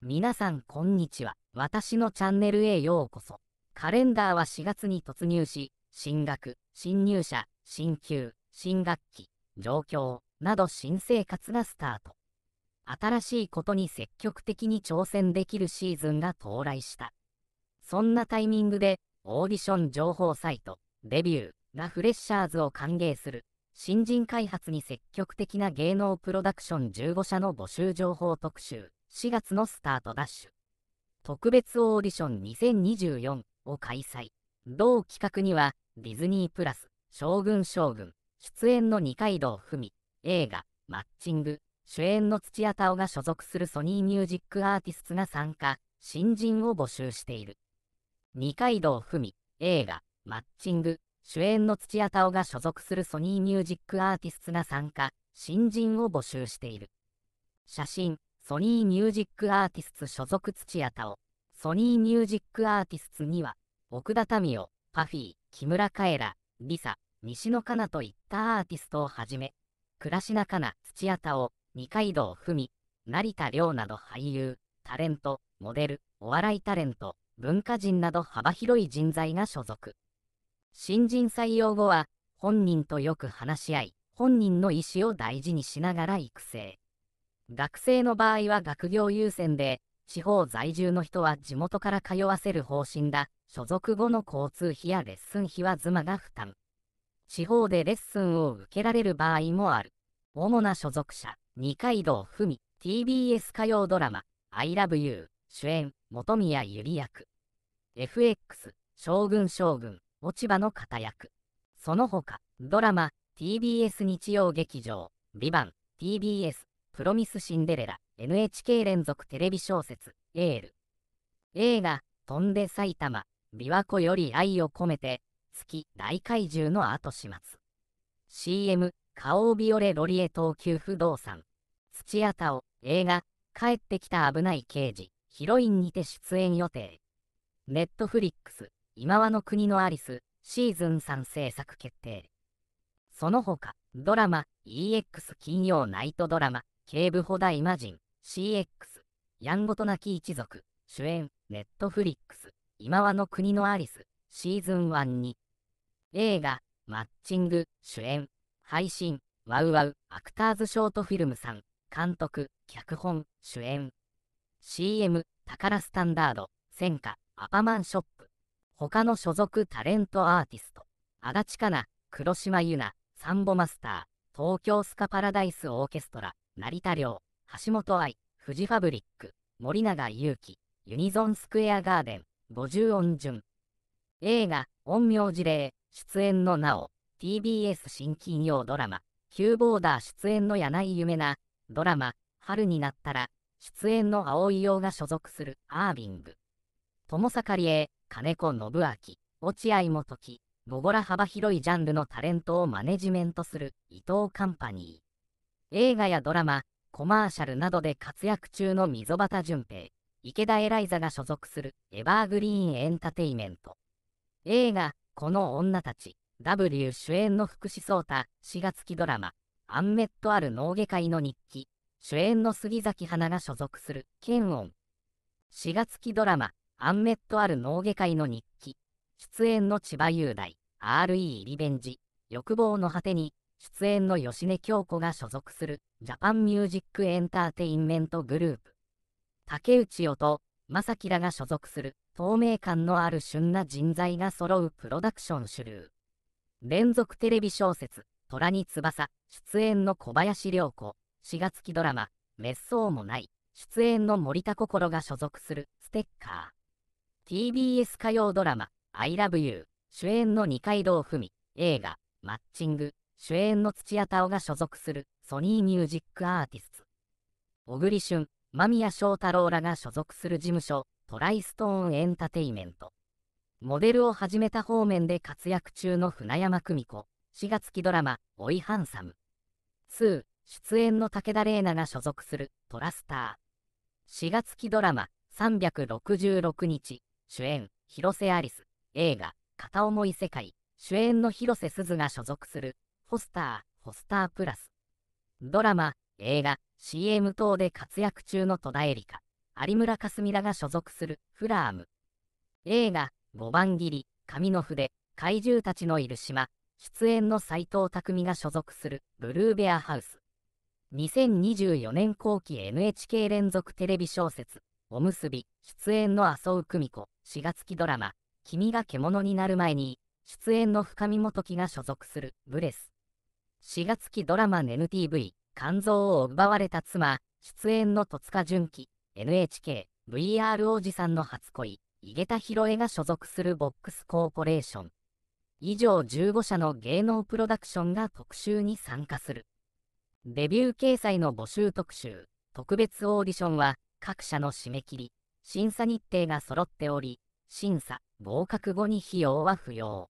皆さんこんにちは。私のチャンネルへようこそ。カレンダーは4月に突入し、進学、新入社、進級、新学期、上京など新生活がスタート。新しいことに積極的に挑戦できるシーズンが到来した。そんなタイミングで、オーディション情報サイト、デビューがフレッシャーズを歓迎する、新人開発に積極的な芸能プロダクション15社の募集情報特集。4月のスタートダッシュ特別オーディション2024を開催同企画にはディズニープラス将軍将軍出演の二階堂ふみ映画マッチング主演の土屋太鳳が所属するソニーミュージックアーティストが参加新人を募集している二階堂ふみ映画マッチング主演の土屋太鳳が所属するソニーミュージックアーティストが参加新人を募集している写真ソニーミュージックアーティスツ所属土屋太鳳、ソニーミュージックアーティスツには、奥田民生、パフィー、木村カエラ、リサ、西野カナといったアーティストをはじめ、倉科カナ、土屋太鳳、二階堂ふみ、成田亮など俳優、タレント、モデル、お笑いタレント、文化人など幅広い人材が所属。新人採用後は、本人とよく話し合い、本人の意思を大事にしながら育成。学生の場合は学業優先で、地方在住の人は地元から通わせる方針だ。所属後の交通費やレッスン費は妻が負担。地方でレッスンを受けられる場合もある。主な所属者、二階堂ふみ、TBS 火曜ドラマ、I love you、主演、本宮ゆり役。FX、将軍将軍、落ち葉の方役。その他、ドラマ、TBS 日曜劇場、美版 TBS プロミス・シンデレラ、NHK 連続テレビ小説、エール。映画、飛んで埼玉、琵琶湖より愛を込めて、月大怪獣の後始末。CM、花王ビオレロリエ東急不動産。土屋太鳳、映画、帰ってきた危ない刑事、ヒロインにて出演予定。ネットフリックス、今和の国のアリス、シーズン3制作決定。その他、ドラマ、EX 金曜ナイトドラマ、警部補大魔人 CX やんごとなき一族主演ネットフリックス今和の国のアリスシーズン1に映画マッチング主演配信ワウワウアクターズショートフィルムさん監督脚本主演 CM 宝スタンダード戦火アパマンショップ他の所属タレントアーティスト足立かな黒島優奈サンボマスター東京スカパラダイスオーケストラ成田凌、橋本愛、フジファブリック、森永祐希、ユニゾンスクエアガーデン、五十音順。映画、陰陽事例、出演のなお、TBS 新金曜ドラマ、ューボーダー出演の柳井夢な、ドラマ、春になったら、出演の青井洋が所属するアービング。友坂理恵、金子信明、落合元き、午後ら幅広いジャンルのタレントをマネジメントする伊藤カンパニー。映画やドラマ、コマーシャルなどで活躍中の溝端淳平、池田エライザが所属するエバーグリーンエンタテイメント。映画、この女たち、W 主演の福士蒼太、4月期ドラマ、アンメットある脳外科医の日記、主演の杉崎花が所属する、オン。4月期ドラマ、アンメットある脳外科医の日記、出演の千葉雄大、RE リベンジ、欲望の果てに、出演の芳根京子が所属するジャパンミュージックエンターテインメントグループ竹内と正輝らが所属する透明感のある旬な人材が揃うプロダクション主流連続テレビ小説「虎に翼」出演の小林涼子4月期ドラマ「滅相もない」出演の森田心が所属するステッカー TBS 火曜ドラマ「ILOVEYOU」主演の二階堂ふみ映画「マッチング」主演の土屋太鳳が所属するソニーミュージックアーティスト。小栗旬、間宮祥太朗らが所属する事務所、トライストーンエンタテイメント。モデルを始めた方面で活躍中の船山久美子、4月期ドラマ、おいハンサム。2、出演の武田玲奈が所属するトラスター。4月期ドラマ、366日、主演、広瀬アリス、映画、片思い世界、主演の広瀬すずが所属するホスター、ホスタープラス。ドラマ、映画、CM 等で活躍中の戸田恵梨香、有村架純らが所属するフラーム。映画、五番切り、紙の筆、怪獣たちのいる島、出演の斎藤匠が所属するブルーベアハウス。2024年後期 NHK 連続テレビ小説、おむすび、出演の麻生久美子、4月期ドラマ、君が獣になる前に、出演の深見元樹が所属するブレス。4月期ドラマ NTV、肝臓を奪われた妻、出演の戸塚純喜、NHK、VR おじさんの初恋、井桁弘恵が所属するボックスコーポレーション。以上15社の芸能プロダクションが特集に参加する。デビュー掲載の募集特集、特別オーディションは、各社の締め切り、審査日程が揃っており、審査、合格後に費用は不要。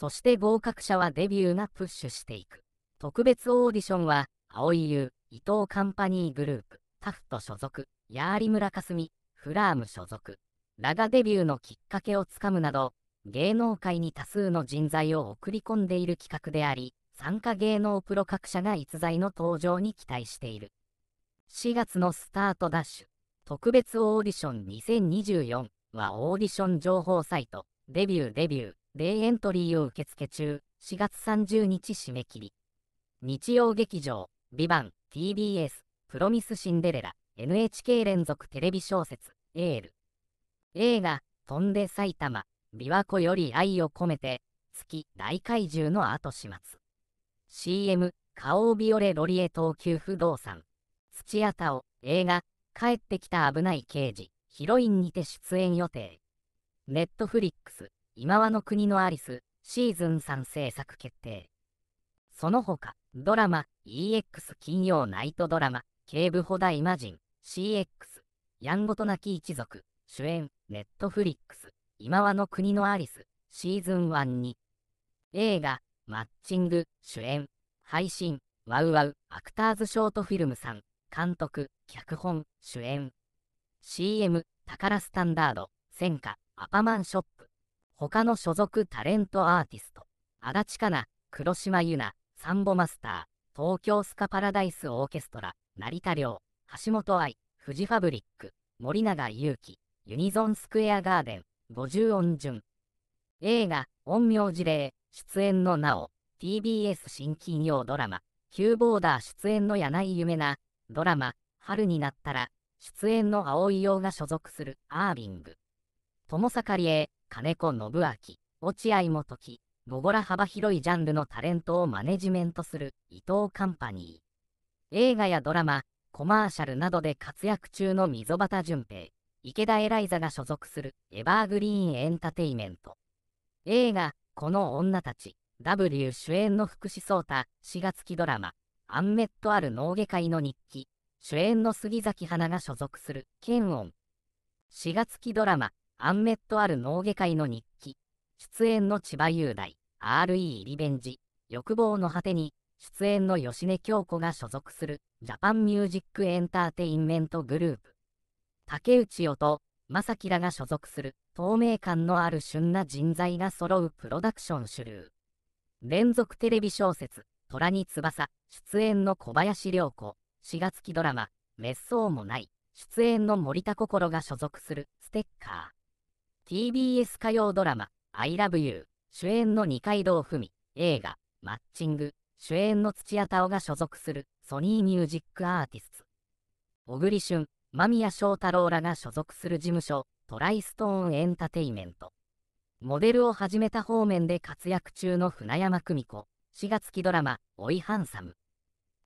そして合格者はデビューがプッシュしていく。特別オーディションは、青井優、伊藤カンパニーグループ、タフト所属、ヤーリ村かすみ、フラーム所属、ラガデビューのきっかけをつかむなど、芸能界に多数の人材を送り込んでいる企画であり、参加芸能プロ各社が逸材の登場に期待している。4月のスタートダッシュ、特別オーディション2024はオーディション情報サイト、デビューデビュー、例エントリーを受付中、4月30日締め切り。日曜劇場、ビバン、TBS、プロミスシンデレラ、NHK 連続テレビ小説、エール。映画、飛んで埼玉、琵琶湖より愛を込めて、月、大怪獣の後始末。CM、顔王ビオレロリエ東急不動産。土屋太鳳、映画、帰ってきた危ない刑事、ヒロインにて出演予定。ネットフリックス、今和の国のアリスシーズン3制作決定その他ドラマ EX 金曜ナイトドラマ警部補大イマジン CX やんごとなき一族主演ネットフリックス今和の国のアリスシーズン1に映画マッチング主演配信ワウワウアクターズショートフィルムさん監督脚本主演 CM 宝スタンダード戦火アパマンショップ他の所属タレントアーティスト、足立かな、黒島優奈、サンボマスター、東京スカパラダイスオーケストラ、成田凌、橋本愛、フジファブリック、森永祐希、ユニゾンスクエアガーデン、五十音順。映画、陰陽事例、出演のなお、TBS 新金曜ドラマ、ューボーダー出演の柳井夢な、ドラマ、春になったら、出演の青井が所属するアービング。友坂理恵、金子信明、落合元樹、ゴゴら幅広いジャンルのタレントをマネジメントする伊藤カンパニー。映画やドラマ、コマーシャルなどで活躍中の溝端淳平、池田エライザが所属するエバーグリーンエンタテイメント。映画、この女たち、W 主演の福士蒼太、4月期ドラマ、アンメットある脳外科医の日記、主演の杉咲花が所属する、オン。4月期ドラマ、アンメットある脳外科医の日記、出演の千葉雄大、RE リベンジ、欲望の果てに、出演の芳根京子が所属する、ジャパンミュージックエンターテインメントグループ。竹内夫と、正輝らが所属する、透明感のある旬な人材が揃うプロダクション主流。連続テレビ小説、虎に翼、出演の小林涼子、4月期ドラマ、滅相もない、出演の森田心が所属する、ステッカー。TBS 火曜ドラマ「ILOVEYOU」主演の二階堂ふみ映画「マッチング」主演の土屋太鳳が所属するソニーミュージックアーティスト小栗旬間宮祥太朗らが所属する事務所トライストーンエンタテイメントモデルを始めた方面で活躍中の船山久美子4月期ドラマ「おいハンサム」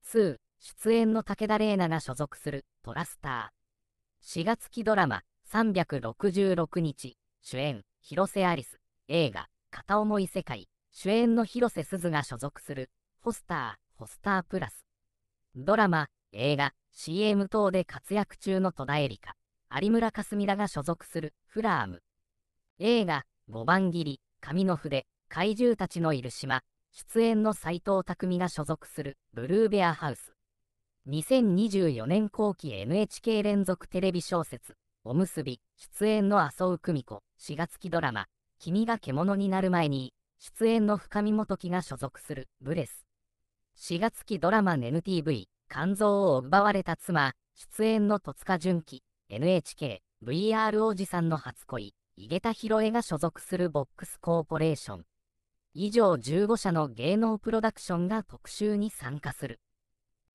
2出演の武田玲奈が所属するトラスター4月期ドラマ「366日主演、広瀬アリス、映画、片思い世界、主演の広瀬すずが所属する、ホスター、ホスタープラス。ドラマ、映画、CM 等で活躍中の戸田恵梨香、有村架純らが所属する、フラーム。映画、五番切り、紙の筆、怪獣たちのいる島、出演の斎藤匠が所属する、ブルーベアハウス。2024年後期 NHK 連続テレビ小説、おむすび、出演の麻生久美子、4月期ドラマ、君が獣になる前に、出演の深見元樹が所属する、ブレス。4月期ドラマ NTV、肝臓を奪われた妻、出演の戸塚純喜、NHK、VR おじさんの初恋、井桁弘恵が所属するボックスコーポレーション。以上15社の芸能プロダクションが特集に参加する。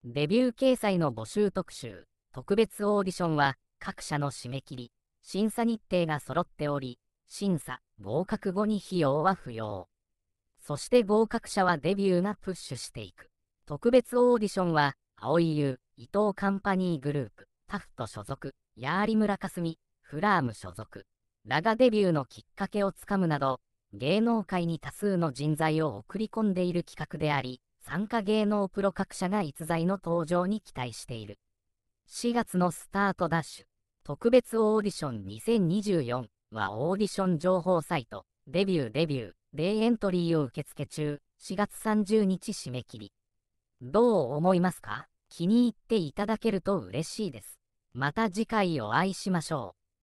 デビュー掲載の募集特集、特別オーディションは、各社の締め切り、審査日程が揃っており、審査、合格後に費用は不要。そして合格者はデビューがプッシュしていく。特別オーディションは、青井優、伊藤カンパニーグループ、タフト所属、ヤーリ村かすみ、フラーム所属、ラガデビューのきっかけをつかむなど、芸能界に多数の人材を送り込んでいる企画であり、参加芸能プロ各社が逸材の登場に期待している。4月のスタートダッシュ。特別オーディション2024はオーディション情報サイト、デビューデビューでエントリーを受付中、4月30日締め切り。どう思いますか気に入っていただけると嬉しいです。また次回お会いしましょう。